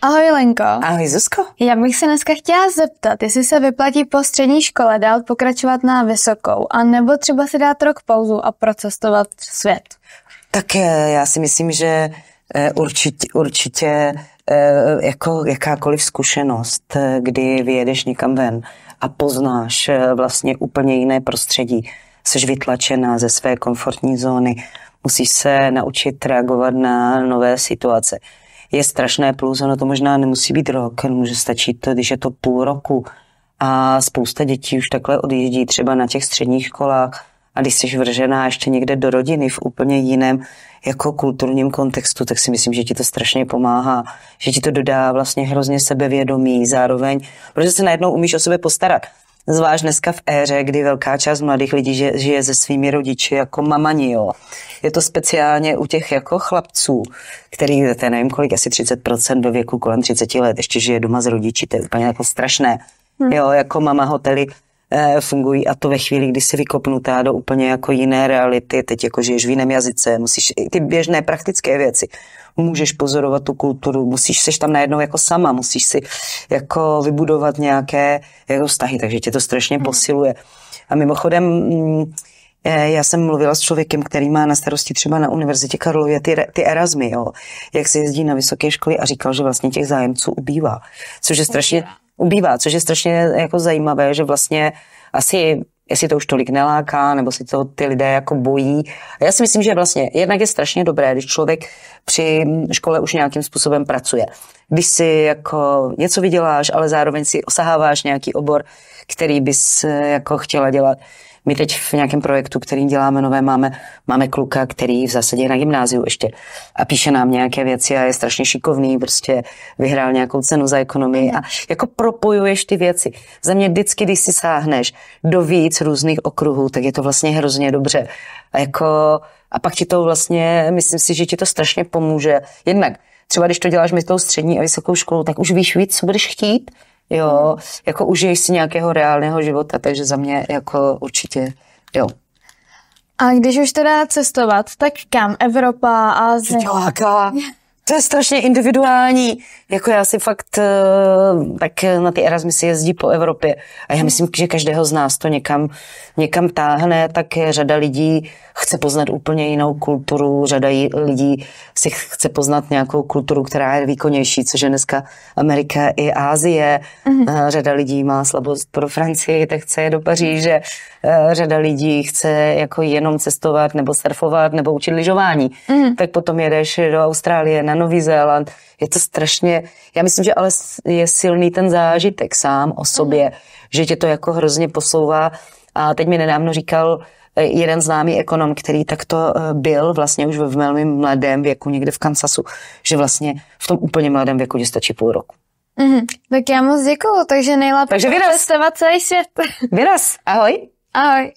Ahoj Lenko. Ahoj Zuzko. Já bych se dneska chtěla zeptat, jestli se vyplatí po střední škole dál pokračovat na vysokou, anebo třeba si dát rok pauzu a procestovat svět. Tak eh, já si myslím, že eh, určitě, určitě eh, jako jakákoliv zkušenost, kdy vyjedeš někam ven a poznáš vlastně úplně jiné prostředí, jsi vytlačená ze své komfortní zóny, musíš se naučit reagovat na nové situace. Je strašné plus, ono to možná nemusí být rok, může stačit to, když je to půl roku. A spousta dětí už takhle odjíždí třeba na těch středních školách a když jsi vržená ještě někde do rodiny v úplně jiném jako kulturním kontextu, tak si myslím, že ti to strašně pomáhá, že ti to dodá vlastně hrozně sebevědomí zároveň, protože se najednou umíš o sebe postarat. Zvlášť dneska v éře, kdy velká část mladých lidí žije, žije se svými rodiči jako mamani, jo. Je to speciálně u těch jako chlapců, který, to je nevím kolik, asi 30% do věku kolem 30 let, ještě žije doma s rodiči, to je úplně jako strašné. Hmm. Jo, jako mama hotely Eh, fungují a to ve chvíli, kdy jsi vykopnutá do úplně jako jiné reality, teď jako žiješ v jiném jazyce, musíš i ty běžné praktické věci, můžeš pozorovat tu kulturu, musíš, seš tam najednou jako sama, musíš si jako vybudovat nějaké jako vztahy, takže tě to strašně mhm. posiluje. A mimochodem, mm, eh, já jsem mluvila s člověkem, který má na starosti třeba na Univerzitě Karlově ty, ty Erasmy, jo, jak se jezdí na vysoké školy a říkal, že vlastně těch zájemců ubývá, což je strašně, ubývá, což je strašně jako zajímavé, že vlastně asi jestli to už tolik neláká, nebo si to ty lidé jako bojí. A já si myslím, že vlastně jednak je strašně dobré, když člověk při škole už nějakým způsobem pracuje. Když si jako něco vyděláš, ale zároveň si osaháváš nějaký obor, který bys jako chtěla dělat. My teď v nějakém projektu, který děláme nové, máme, máme kluka, který v zásadě je na gymnáziu ještě a píše nám nějaké věci a je strašně šikovný, prostě vyhrál nějakou cenu za ekonomii a jako propojuješ ty věci. Za mě vždycky, když si sáhneš do víc různých okruhů, tak je to vlastně hrozně dobře. A jako a pak ti to vlastně, myslím si, že ti to strašně pomůže. Jednak třeba když to děláš mezi tou střední a vysokou školou, tak už víš víc, co budeš chtít, jo, hmm. jako užij si nějakého reálného života, takže za mě jako určitě, jo. A když už teda cestovat, tak kam? Evropa, Ázie? Čuťáka. To je strašně individuální. Jako já si fakt, eh, tak na ty Erasmus si jezdí po Evropě. A já hmm. myslím, že každého z nás to někam, někam táhne, tak řada lidí chce poznat úplně jinou kulturu, řada lidí si chce poznat nějakou kulturu, která je výkonnější, což je dneska Amerika i Ázie. Mm-hmm. Řada lidí má slabost pro Francii, tak chce je do Paříže. Eh, řada lidí chce jako jenom cestovat nebo surfovat nebo učit lyžování. Mm-hmm. Tak potom jedeš do Austrálie na Nový Zéland. Je to strašně, já myslím, že ale je silný ten zážitek sám o sobě, mm. že tě to jako hrozně posouvá. A teď mi nedávno říkal eh, jeden známý ekonom, který takto eh, byl vlastně už ve velmi mladém věku někde v Kansasu, že vlastně v tom úplně mladém věku ti stačí půl roku. Mm-hmm. Tak já moc děkuju, takže nejlépe takže vyraz. celý svět. Vyraz, ahoj. Ahoj.